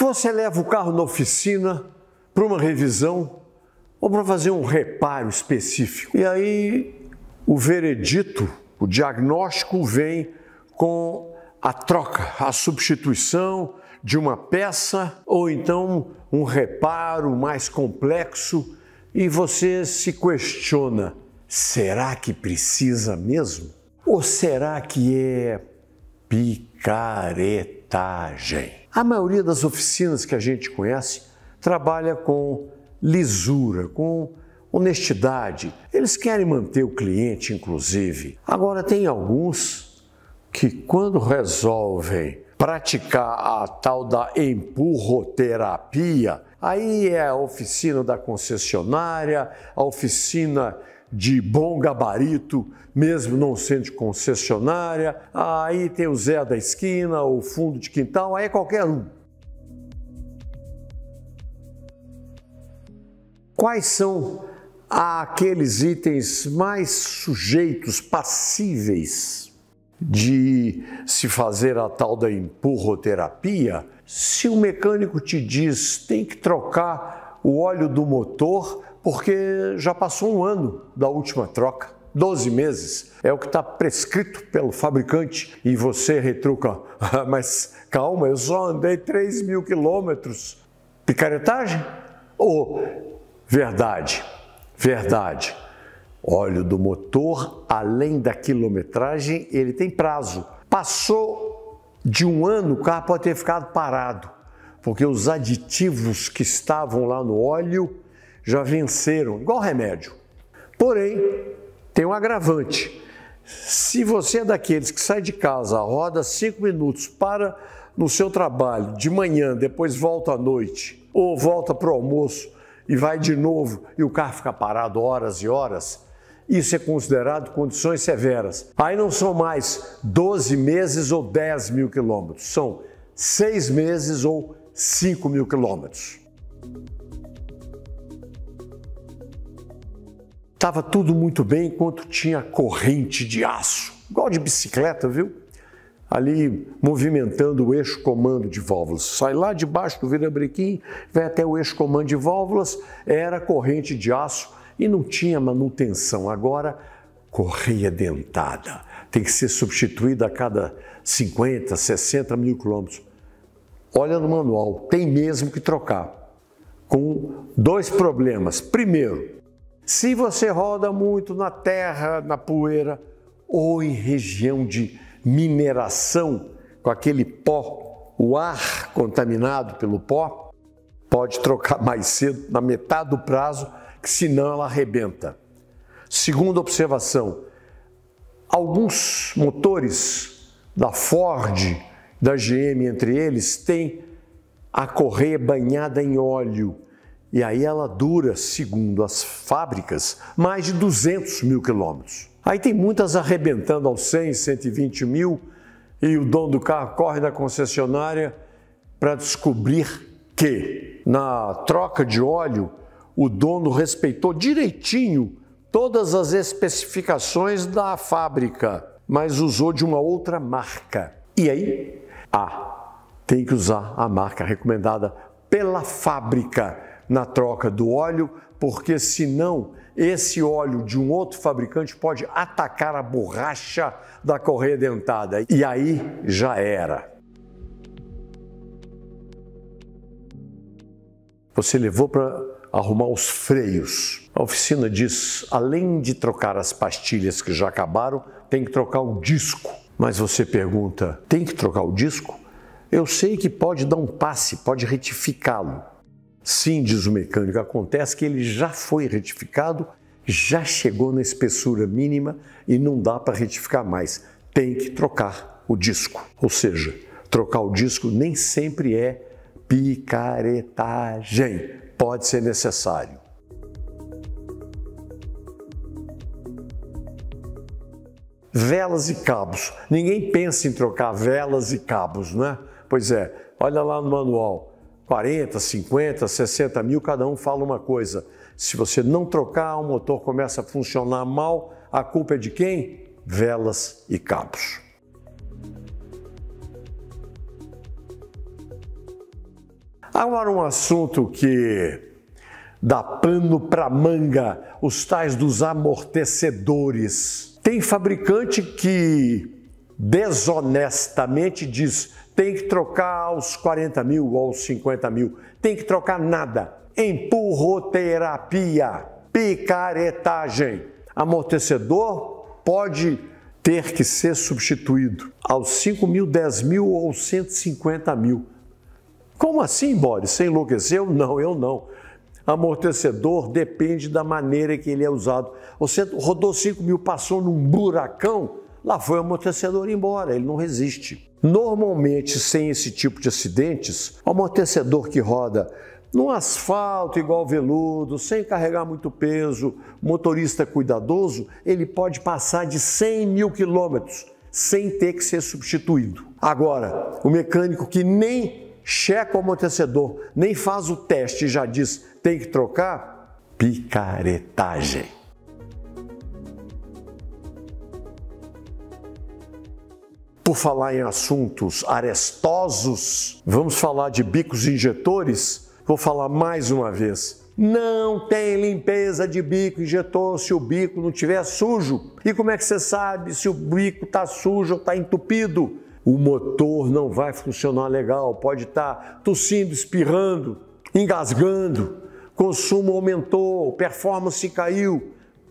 Você leva o carro na oficina para uma revisão ou para fazer um reparo específico. E aí o veredito, o diagnóstico vem com a troca, a substituição de uma peça ou então um reparo mais complexo e você se questiona: será que precisa mesmo? Ou será que é picaretagem? A maioria das oficinas que a gente conhece trabalha com lisura, com honestidade. Eles querem manter o cliente, inclusive. Agora, tem alguns que, quando resolvem praticar a tal da empurroterapia, aí é a oficina da concessionária, a oficina de bom gabarito, mesmo não sendo de concessionária. Aí tem o Zé da esquina, o fundo de quintal, aí é qualquer um. Quais são aqueles itens mais sujeitos, passíveis de se fazer a tal da empurroterapia? Se o mecânico te diz tem que trocar o óleo do motor porque já passou um ano da última troca. 12 meses é o que está prescrito pelo fabricante e você retruca, ah, mas calma, eu só andei 3 mil quilômetros. Picaretagem ou oh, verdade? Verdade. Óleo do motor, além da quilometragem, ele tem prazo. Passou de um ano, o carro pode ter ficado parado, porque os aditivos que estavam lá no óleo já venceram, igual remédio. Porém, tem um agravante. Se você é daqueles que sai de casa, roda cinco minutos, para no seu trabalho de manhã, depois volta à noite, ou volta para o almoço e vai de novo e o carro fica parado horas e horas, isso é considerado condições severas. Aí não são mais 12 meses ou 10 mil quilômetros, são 6 meses ou 5 mil quilômetros. Estava tudo muito bem enquanto tinha corrente de aço, igual de bicicleta, viu? Ali movimentando o eixo comando de válvulas. Sai lá debaixo do virabrequim, vai até o eixo comando de válvulas, era corrente de aço e não tinha manutenção. Agora, correia dentada. Tem que ser substituída a cada 50, 60 mil quilômetros. Olha no manual, tem mesmo que trocar. Com dois problemas. Primeiro, se você roda muito na terra, na poeira ou em região de mineração, com aquele pó, o ar contaminado pelo pó, pode trocar mais cedo, na metade do prazo, que senão ela arrebenta. Segunda observação: alguns motores da Ford, da GM entre eles, têm a correia banhada em óleo e aí ela dura, segundo as fábricas, mais de 200 mil quilômetros. Aí tem muitas arrebentando aos 100, 120 mil e o dono do carro corre na concessionária para descobrir que na troca de óleo o dono respeitou direitinho todas as especificações da fábrica, mas usou de uma outra marca. E aí? Ah, tem que usar a marca recomendada pela fábrica na troca do óleo, porque senão esse óleo de um outro fabricante pode atacar a borracha da correia dentada e aí já era. Você levou para arrumar os freios. A oficina diz: além de trocar as pastilhas que já acabaram, tem que trocar o disco. Mas você pergunta: tem que trocar o disco? Eu sei que pode dar um passe, pode retificá-lo Sim, diz o mecânico, acontece que ele já foi retificado, já chegou na espessura mínima e não dá para retificar mais. Tem que trocar o disco. Ou seja, trocar o disco nem sempre é picaretagem. Pode ser necessário. Velas e cabos. Ninguém pensa em trocar velas e cabos, né? Pois é, olha lá no manual 40, 50, 60 mil, cada um fala uma coisa. Se você não trocar, o motor começa a funcionar mal, a culpa é de quem? Velas e cabos. Agora, um assunto que dá pano para manga, os tais dos amortecedores. Tem fabricante que desonestamente diz: tem que trocar aos 40 mil ou aos 50 mil, tem que trocar nada. Empurroterapia, picaretagem. Amortecedor pode ter que ser substituído aos 5 mil, 10 mil ou 150 mil. Como assim, Boris? Você enlouqueceu? Não, eu não. Amortecedor depende da maneira que ele é usado. Você rodou 5 mil, passou num buracão, lá foi o amortecedor embora, ele não resiste. Normalmente, sem esse tipo de acidentes, o amortecedor que roda no asfalto igual veludo, sem carregar muito peso, motorista cuidadoso, ele pode passar de 100 mil quilômetros sem ter que ser substituído. Agora, o mecânico que nem checa o amortecedor, nem faz o teste e já diz tem que trocar, picaretagem. Por falar em assuntos arestosos, vamos falar de bicos injetores? Vou falar mais uma vez. Não tem limpeza de bico injetor se o bico não tiver sujo. E como é que você sabe se o bico está sujo ou está entupido? O motor não vai funcionar legal, pode estar tá tossindo, espirrando, engasgando, consumo aumentou, performance caiu.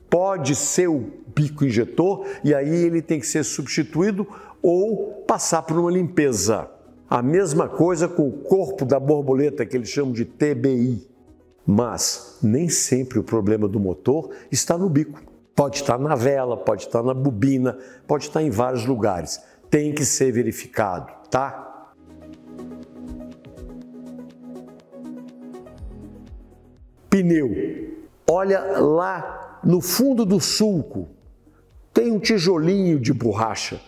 Pode ser o pico injetor e aí ele tem que ser substituído ou passar por uma limpeza. A mesma coisa com o corpo da borboleta, que eles chamam de TBI. Mas nem sempre o problema do motor está no bico. Pode estar na vela, pode estar na bobina, pode estar em vários lugares. Tem que ser verificado, tá? Pneu. Olha lá no fundo do sulco, tem um tijolinho de borracha.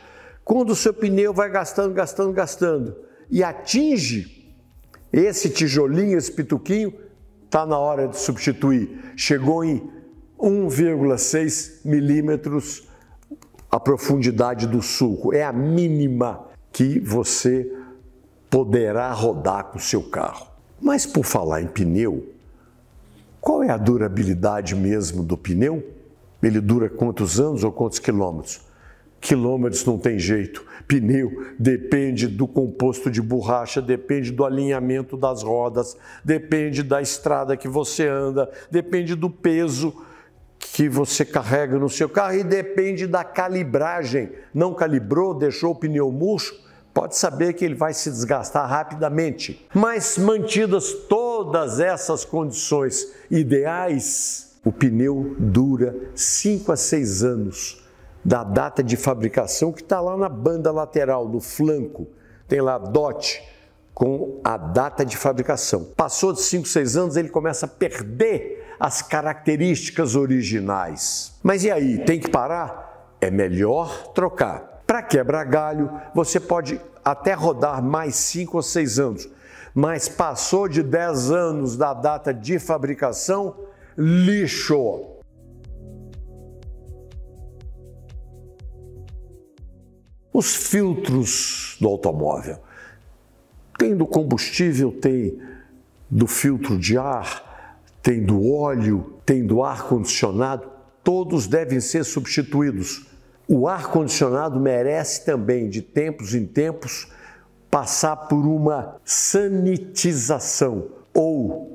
Quando o seu pneu vai gastando, gastando, gastando e atinge esse tijolinho, esse pituquinho, está na hora de substituir. Chegou em 1,6 milímetros a profundidade do sulco. É a mínima que você poderá rodar com o seu carro. Mas por falar em pneu, qual é a durabilidade mesmo do pneu? Ele dura quantos anos ou quantos quilômetros? Quilômetros não tem jeito. Pneu depende do composto de borracha, depende do alinhamento das rodas, depende da estrada que você anda, depende do peso que você carrega no seu carro e depende da calibragem. Não calibrou, deixou o pneu murcho, pode saber que ele vai se desgastar rapidamente. Mas mantidas todas essas condições ideais, o pneu dura 5 a 6 anos da data de fabricação, que está lá na banda lateral, no flanco. Tem lá DOT com a data de fabricação. Passou de 5, 6 anos, ele começa a perder as características originais. Mas e aí, tem que parar? É melhor trocar. Para quebrar galho, você pode até rodar mais 5 ou 6 anos, mas passou de 10 anos da data de fabricação, lixo. Os filtros do automóvel. Tem do combustível, tem do filtro de ar, tem do óleo, tem do ar-condicionado, todos devem ser substituídos. O ar-condicionado merece também, de tempos em tempos, passar por uma sanitização ou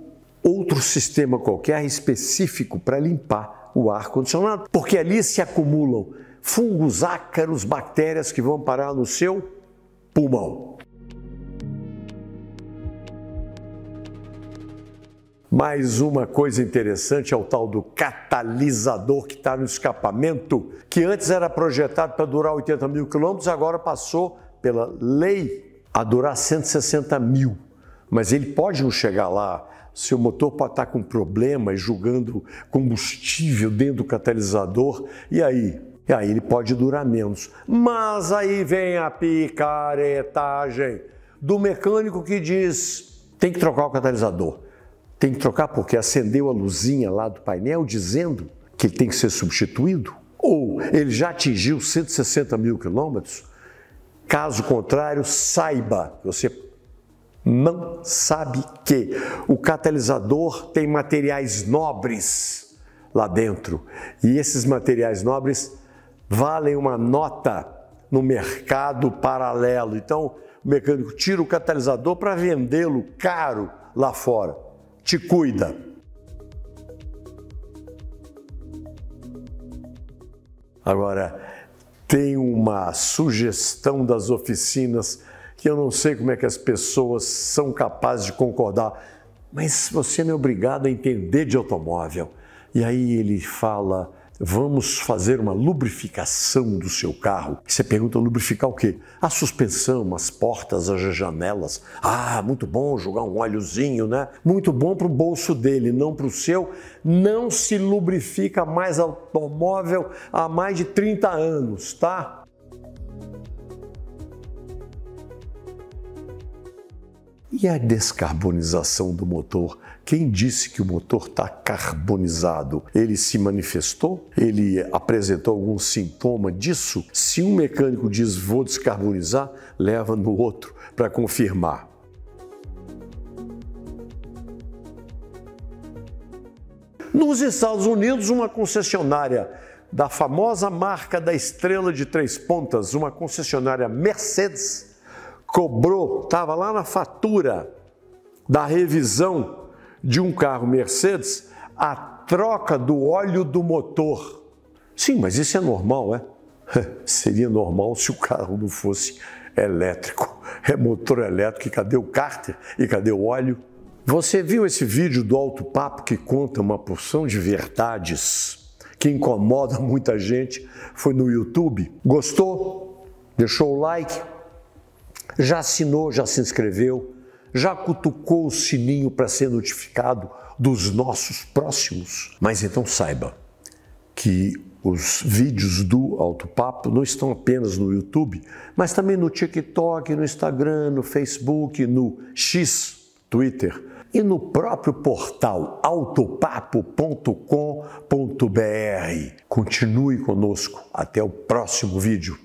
outro sistema qualquer específico para limpar o ar-condicionado, porque ali se acumulam fungos, ácaros, bactérias que vão parar no seu pulmão. Mais uma coisa interessante é o tal do catalisador que está no escapamento, que antes era projetado para durar 80 mil quilômetros, agora passou pela lei a durar 160 mil. Mas ele pode não chegar lá seu motor pode estar com problemas, jogando combustível dentro do catalisador, e aí? E aí ele pode durar menos. Mas aí vem a picaretagem do mecânico que diz: tem que trocar o catalisador. Tem que trocar porque acendeu a luzinha lá do painel dizendo que ele tem que ser substituído? Ou ele já atingiu 160 mil quilômetros? Caso contrário, saiba, você não sabe que o catalisador tem materiais nobres lá dentro e esses materiais nobres valem uma nota no mercado paralelo. Então, o mecânico tira o catalisador para vendê-lo caro lá fora. Te cuida. Agora, tem uma sugestão das oficinas que eu não sei como é que as pessoas são capazes de concordar, mas você não é obrigado a entender de automóvel. E aí ele fala: vamos fazer uma lubrificação do seu carro. E você pergunta: lubrificar o quê? A suspensão, as portas, as janelas. Ah, muito bom jogar um óleozinho, né? Muito bom para o bolso dele, não para o seu. Não se lubrifica mais automóvel há mais de 30 anos, tá? E a descarbonização do motor? Quem disse que o motor está carbonizado? Ele se manifestou? Ele apresentou algum sintoma disso? Se um mecânico diz vou descarbonizar, leva no outro para confirmar. Nos Estados Unidos, uma concessionária da famosa marca da estrela de três pontas, uma concessionária Mercedes, cobrou, estava lá na fatura da revisão de um carro Mercedes, a troca do óleo do motor. Sim, mas isso é normal, é? Seria normal se o carro não fosse elétrico. É motor elétrico, e cadê o cárter? E cadê o óleo? Você viu esse vídeo do Alto Papo que conta uma porção de verdades que incomoda muita gente? Foi no YouTube. Gostou? Deixou o like? já assinou, já se inscreveu, já cutucou o sininho para ser notificado dos nossos próximos. Mas então saiba que os vídeos do Alto Papo não estão apenas no YouTube, mas também no TikTok, no Instagram, no Facebook, no X, Twitter e no próprio portal autopapo.com.br. Continue conosco. Até o próximo vídeo.